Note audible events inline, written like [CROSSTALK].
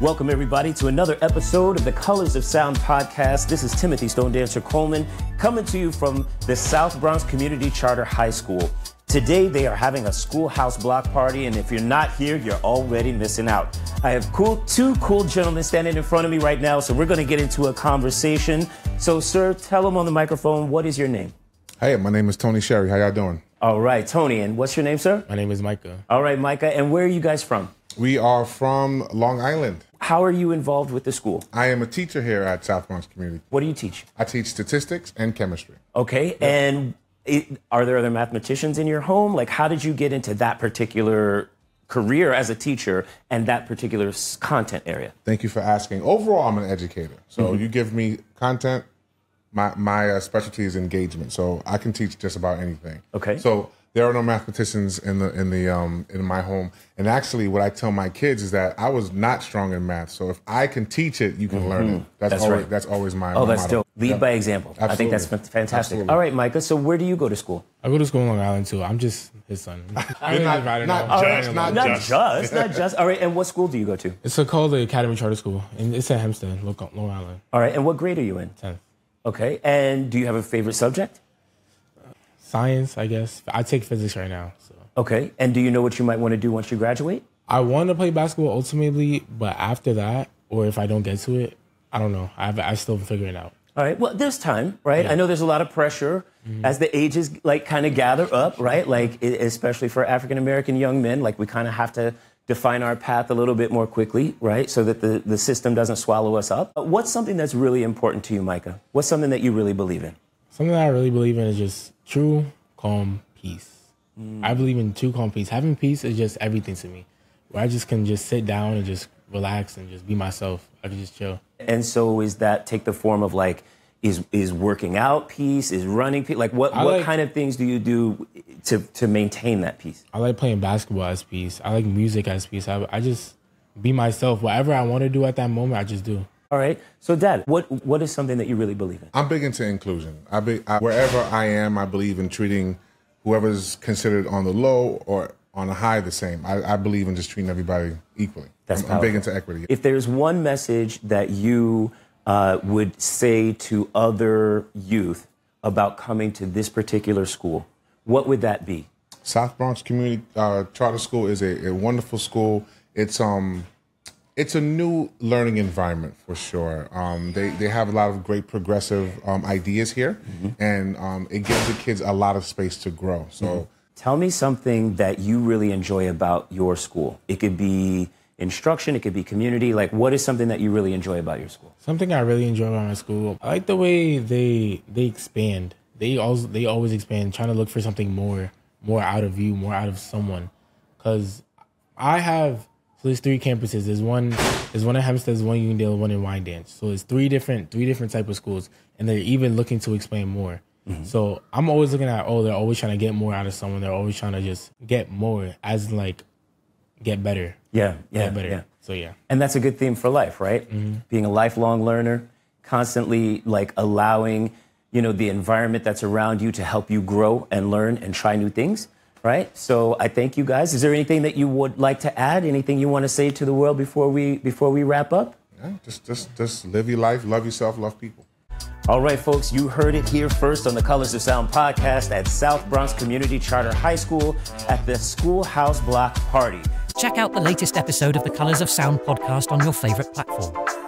Welcome, everybody, to another episode of the Colors of Sound podcast. This is Timothy Stone Dancer Coleman coming to you from the South Bronx Community Charter High School. Today, they are having a schoolhouse block party, and if you're not here, you're already missing out. I have cool, two cool gentlemen standing in front of me right now, so we're going to get into a conversation. So, sir, tell them on the microphone what is your name? Hey, my name is Tony Sherry. How y'all doing? All right, Tony, and what's your name, sir? My name is Micah. All right, Micah, and where are you guys from? We are from Long Island. How are you involved with the school? I am a teacher here at South Bronx Community. What do you teach? I teach statistics and chemistry. Okay, and it, are there other mathematicians in your home? Like, how did you get into that particular career as a teacher and that particular content area? Thank you for asking. Overall, I'm an educator. So mm-hmm. you give me content. My my uh, specialty is engagement, so I can teach just about anything. Okay. So there are no mathematicians in the in the um, in my home. And actually, what I tell my kids is that I was not strong in math. So if I can teach it, you can mm-hmm. learn it. Mm-hmm. That's, that's always, right. That's always my. Oh, that's still dope. Lead yeah. by example. Absolutely. I think that's fantastic. Absolutely. All right, Micah. So where do you go to school? I go to school in Long Island too. I'm just his son. [LAUGHS] not, not, just, right, not, not just, not [LAUGHS] just. All right. And what school do you go to? It's called the Academy Charter School, and it's in Hempstead, Long Island. All right. And what grade are you in? Tenth. Okay. And do you have a favorite subject? science, I guess. I take physics right now. So. Okay. And do you know what you might want to do once you graduate? I want to play basketball ultimately, but after that, or if I don't get to it, I don't know. I've, I still figuring it out. All right. Well, there's time, right? Yeah. I know there's a lot of pressure mm-hmm. as the ages like kind of gather up, right? Like especially for African American young men, like we kind of have to define our path a little bit more quickly, right? So that the, the system doesn't swallow us up. What's something that's really important to you, Micah? What's something that you really believe in? something I really believe in is just true calm peace. Mm. I believe in true calm peace. Having peace is just everything to me. Where I just can just sit down and just relax and just be myself. I can just chill. And so is that take the form of like is is working out peace, is running peace? Like what what like, kind of things do you do to to maintain that peace? I like playing basketball as peace. I like music as peace. I I just be myself. Whatever I want to do at that moment, I just do. All right. So, Dad, what what is something that you really believe in? I'm big into inclusion. I, be, I, wherever I am, I believe in treating whoever's considered on the low or on the high the same. I, I believe in just treating everybody equally. That's I'm, I'm big into equity. If there's one message that you uh, would say to other youth about coming to this particular school, what would that be? South Bronx Community uh, Charter School is a, a wonderful school. It's um it's a new learning environment for sure. Um, they they have a lot of great progressive um, ideas here, mm-hmm. and um, it gives the kids a lot of space to grow. So, mm-hmm. tell me something that you really enjoy about your school. It could be instruction, it could be community. Like, what is something that you really enjoy about your school? Something I really enjoy about my school. I like the way they they expand. They also they always expand, trying to look for something more, more out of you, more out of someone, because I have so there's three campuses. There's one there's one at Hempstead, there's one in Uniondale, one in Wyandanch. So it's three different three different type of schools, and they're even looking to expand more. Mm-hmm. So I'm always looking at oh, they're always trying to get more out of someone. They're always trying to just get more, as like get better. Yeah, yeah, get better. Yeah. So yeah, and that's a good theme for life, right? Mm-hmm. Being a lifelong learner, constantly like allowing you know the environment that's around you to help you grow and learn and try new things right? So I thank you guys. Is there anything that you would like to add? Anything you want to say to the world before we before we wrap up? Yeah, just just just live your life, love yourself, love people. All right, folks, you heard it here first on the Colors of Sound podcast at South Bronx Community Charter High School at the Schoolhouse Block Party. Check out the latest episode of the Colors of Sound podcast on your favorite platform.